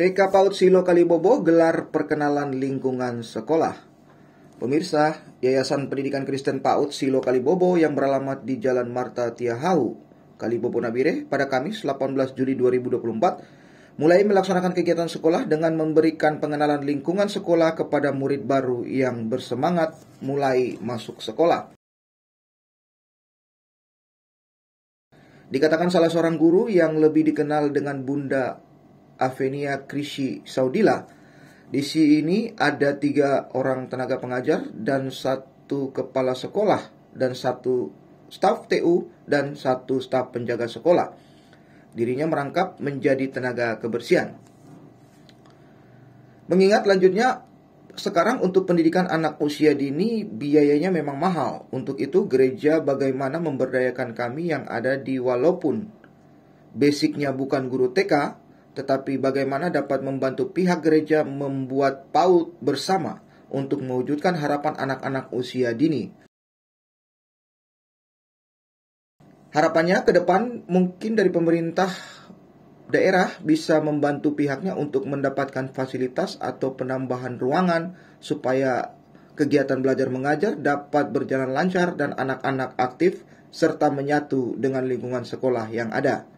TK PAUD Silo Kalibobo gelar perkenalan lingkungan sekolah. Pemirsa, Yayasan Pendidikan Kristen PAUD Silo Kalibobo yang beralamat di Jalan Marta Tiahau, Kalibobo Nabire pada Kamis 18 Juli 2024 mulai melaksanakan kegiatan sekolah dengan memberikan pengenalan lingkungan sekolah kepada murid baru yang bersemangat mulai masuk sekolah. Dikatakan salah seorang guru yang lebih dikenal dengan Bunda Avenia Krishi Saudila. Di sini ada tiga orang tenaga pengajar dan satu kepala sekolah dan satu staf TU dan satu staf penjaga sekolah. Dirinya merangkap menjadi tenaga kebersihan. Mengingat lanjutnya sekarang untuk pendidikan anak usia dini biayanya memang mahal. Untuk itu gereja bagaimana memberdayakan kami yang ada di walaupun basicnya bukan guru TK, tetapi bagaimana dapat membantu pihak gereja membuat paut bersama untuk mewujudkan harapan anak-anak usia dini. Harapannya ke depan mungkin dari pemerintah daerah bisa membantu pihaknya untuk mendapatkan fasilitas atau penambahan ruangan supaya kegiatan belajar mengajar dapat berjalan lancar dan anak-anak aktif serta menyatu dengan lingkungan sekolah yang ada.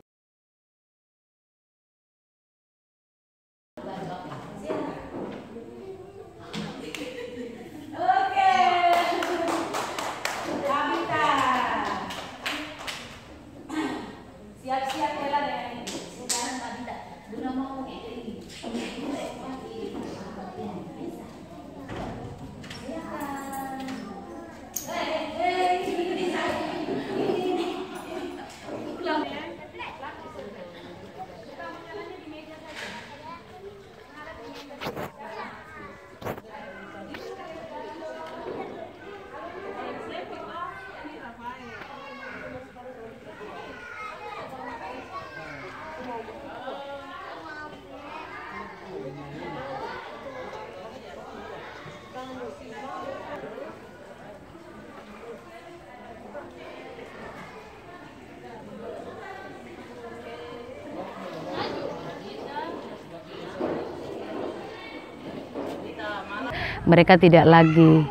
mereka tidak lagi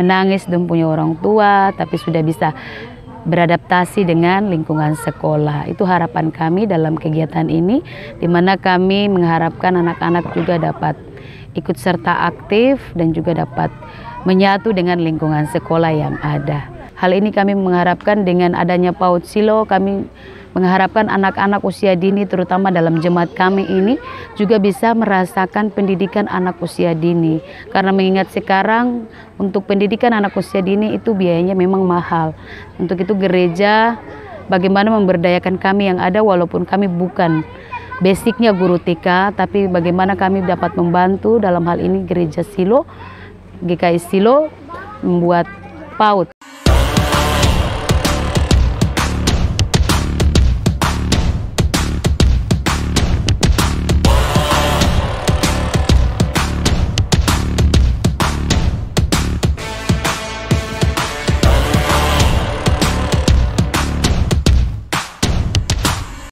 menangis dan punya orang tua, tapi sudah bisa beradaptasi dengan lingkungan sekolah. Itu harapan kami dalam kegiatan ini, di mana kami mengharapkan anak-anak juga dapat ikut serta aktif dan juga dapat menyatu dengan lingkungan sekolah yang ada. Hal ini kami mengharapkan dengan adanya PAUD Silo, kami mengharapkan anak-anak usia dini terutama dalam jemaat kami ini juga bisa merasakan pendidikan anak usia dini karena mengingat sekarang untuk pendidikan anak usia dini itu biayanya memang mahal untuk itu gereja bagaimana memberdayakan kami yang ada walaupun kami bukan basicnya guru TK tapi bagaimana kami dapat membantu dalam hal ini gereja Silo GKI Silo membuat paut